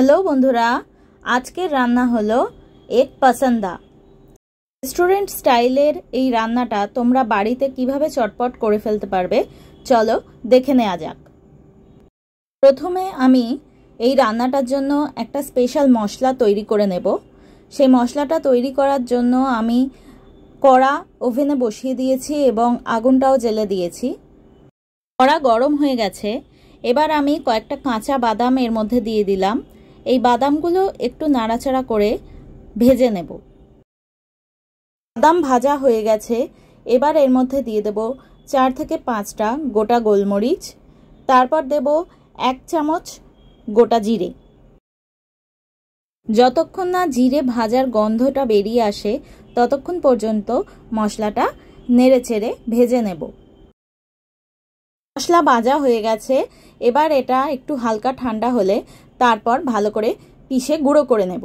hello বন্ধুরা আজকের রান্না হলো এক পসন্দা রেস্টুরেন্ট স্টাইলের এই রান্নাটা তোমরা বাড়িতে কিভাবে চটপট করে ফেলতে পারবে চলো দেখে নেওয়া যাক প্রথমে আমি এই রান্নাটার জন্য একটা স্পেশাল মশলা তৈরি করে নেব সেই মশলাটা তৈরি করার জন্য আমি কড়া ওভেনে বসিয়ে দিয়েছি এবং আগুনটাও জেলে দিয়েছি কড়া গরম হয়ে গেছে এবার আমি কয়েকটা কাঁচা বাদাম এর মধ্যে দিয়ে দিলাম এই বাদামগুলো একটু নাড়াচাড়া করে ভেজে নেব বাদাম ভাজা হয়ে গেছে এবার এর মধ্যে দিয়ে দেব চার থেকে পাঁচটা গোটা গোলমরিচ তারপর দেব এক চামচ গোটা জিরে যতক্ষণ না জিরে ভাজার গন্ধটা বেরিয়ে আসে ততক্ষণ পর্যন্ত মশলাটা নেড়ে ভেজে নেব মশলা বাজা হয়ে গেছে এবার এটা একটু হালকা ঠান্ডা হলে তারপর ভালো করে পিষে গুঁড়ো করে নেব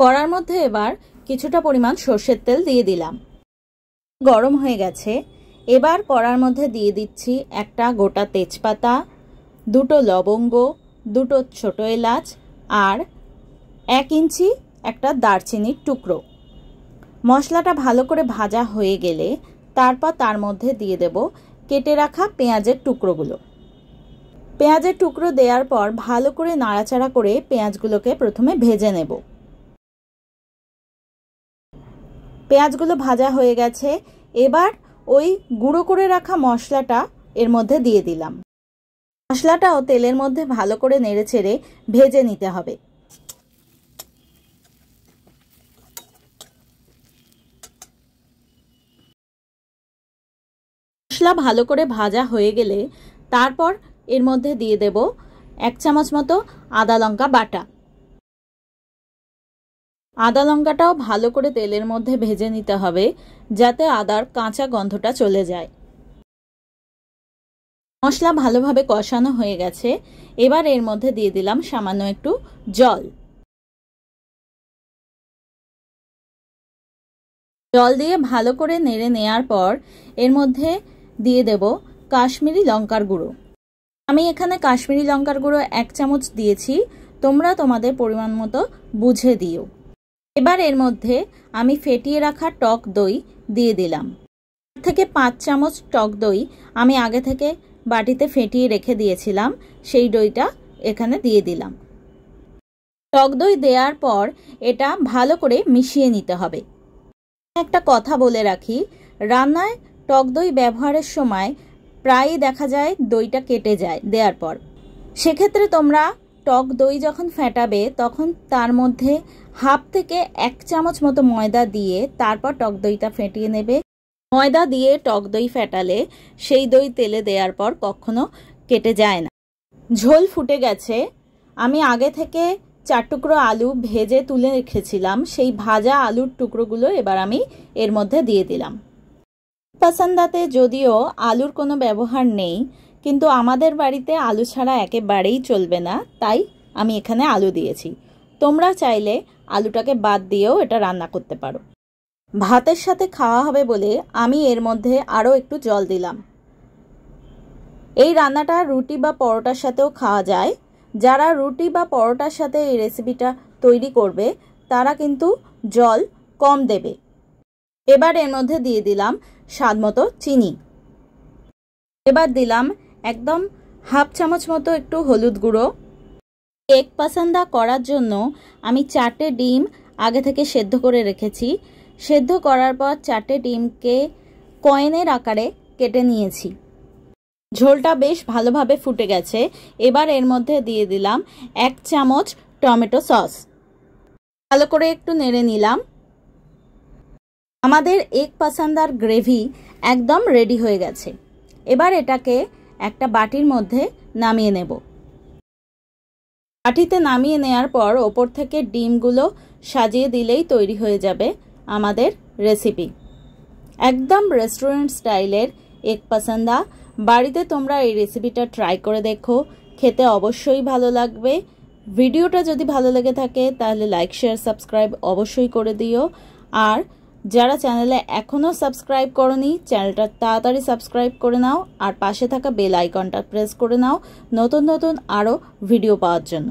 কড়ার মধ্যে এবার কিছুটা পরিমাণ সর্ষের তেল দিয়ে দিলাম গরম হয়ে গেছে এবার কড়ার মধ্যে দিয়ে দিচ্ছি একটা গোটা তেজপাতা দুটো লবঙ্গ দুটো ছোট এলাচ আর এক ইঞ্চি একটা দারচিনির টুকরো মশলাটা ভালো করে ভাজা হয়ে গেলে তারপর তার মধ্যে দিয়ে দেব কেটে রাখা পেঁয়াজের টুকরোগুলো পেঁয়াজের টুকরো দেওয়ার পর ভালো করে নাড়াচাড়া করে পেঁয়াজগুলোকে প্রথমে ভেজে নেব পেঁয়াজগুলো ভাজা হয়ে গেছে এবার ওই গুঁড়ো করে রাখা মশলাটা এর মধ্যে দিয়ে দিলাম মশলাটাও তেলের মধ্যে ভালো করে নেড়ে ছেড়ে ভেজে নিতে হবে মশলা ভালো করে ভাজা হয়ে গেলে তারপর এর মধ্যে দিয়ে দেব এক চামচ মতো আদা লঙ্কা বাটা আদা লঙ্কাটাও ভালো করে তেলের মধ্যে ভেজে নিতে হবে যাতে আদার কাঁচা গন্ধটা চলে যায় মশলা ভালোভাবে কষানো হয়ে গেছে এবার এর মধ্যে দিয়ে দিলাম সামান্য একটু জল জল দিয়ে ভালো করে নেড়ে নেয়ার পর এর মধ্যে দিয়ে দেব কাশ্মীরি লঙ্কার গুঁড়ো আমি এখানে কাশ্মীরি লঙ্কার গুঁড়ো এক চামচ দিয়েছি তোমরা তোমাদের পরিমাণ মতো বুঝে দিও এবার এর মধ্যে আমি ফেটিয়ে রাখা টক দই দিয়ে দিলাম থেকে পাঁচ চামচ টক দই আমি আগে থেকে বাটিতে ফেটিয়ে রেখে দিয়েছিলাম সেই দইটা এখানে দিয়ে দিলাম টক দই দেওয়ার পর এটা ভালো করে মিশিয়ে নিতে হবে একটা কথা বলে রাখি রান্নায় টক দই ব্যবহারের সময় প্রায়ই দেখা যায় দইটা কেটে যায় দেওয়ার পর সেক্ষেত্রে তোমরা টক দই যখন ফেটাবে তখন তার মধ্যে হাফ থেকে এক চামচ মতো ময়দা দিয়ে তারপর টক দইটা ফেটিয়ে নেবে ময়দা দিয়ে টক দই ফেটালে সেই দই তেলে দেওয়ার পর কখনো কেটে যায় না ঝোল ফুটে গেছে আমি আগে থেকে চার টুকরো আলু ভেজে তুলে রেখেছিলাম সেই ভাজা আলুর টুকরোগুলো এবার আমি এর মধ্যে দিয়ে দিলাম পাসান্দাতে যদিও আলুর কোনো ব্যবহার নেই কিন্তু আমাদের বাড়িতে আলু ছাড়া একেবারেই চলবে না তাই আমি এখানে আলু দিয়েছি তোমরা চাইলে আলুটাকে বাদ দিয়েও এটা রান্না করতে পারো ভাতের সাথে খাওয়া হবে বলে আমি এর মধ্যে আরও একটু জল দিলাম এই রান্নাটা রুটি বা পরোটার সাথেও খাওয়া যায় যারা রুটি বা পরোটার সাথে এই রেসিপিটা তৈরি করবে তারা কিন্তু জল কম দেবে এবার এর মধ্যে দিয়ে দিলাম স্বাদ মতো চিনি এবার দিলাম একদম হাফ চামচ মতো একটু হলুদ গুঁড়ো কেক পাসান্দা করার জন্য আমি চারটে ডিম আগে থেকে সেদ্ধ করে রেখেছি সেদ্ধ করার পর চারটে ডিমকে কয়েনের আকারে কেটে নিয়েছি ঝোলটা বেশ ভালোভাবে ফুটে গেছে এবার এর মধ্যে দিয়ে দিলাম এক চামচ টমেটো সস ভালো করে একটু নেড়ে নিলাম আমাদের এক পাসান্দার গ্রেভি একদম রেডি হয়ে গেছে এবার এটাকে একটা বাটির মধ্যে নামিয়ে নেব বাটিতে নামিয়ে নেয়ার পর ওপর থেকে ডিমগুলো সাজিয়ে দিলেই তৈরি হয়ে যাবে আমাদের রেসিপি একদম রেস্টুরেন্ট স্টাইলের এক পাসান্দা বাড়িতে তোমরা এই রেসিপিটা ট্রাই করে দেখো খেতে অবশ্যই ভালো লাগবে ভিডিওটা যদি ভালো লেগে থাকে তাহলে লাইক শেয়ার সাবস্ক্রাইব অবশ্যই করে দিও আর যারা চ্যানেলে এখনও সাবস্ক্রাইব করনি চ্যানেলটা তাড়াতাড়ি সাবস্ক্রাইব করে নাও আর পাশে থাকা বেল আইকনটা প্রেস করে নাও নতুন নতুন আরও ভিডিও পাওয়ার জন্য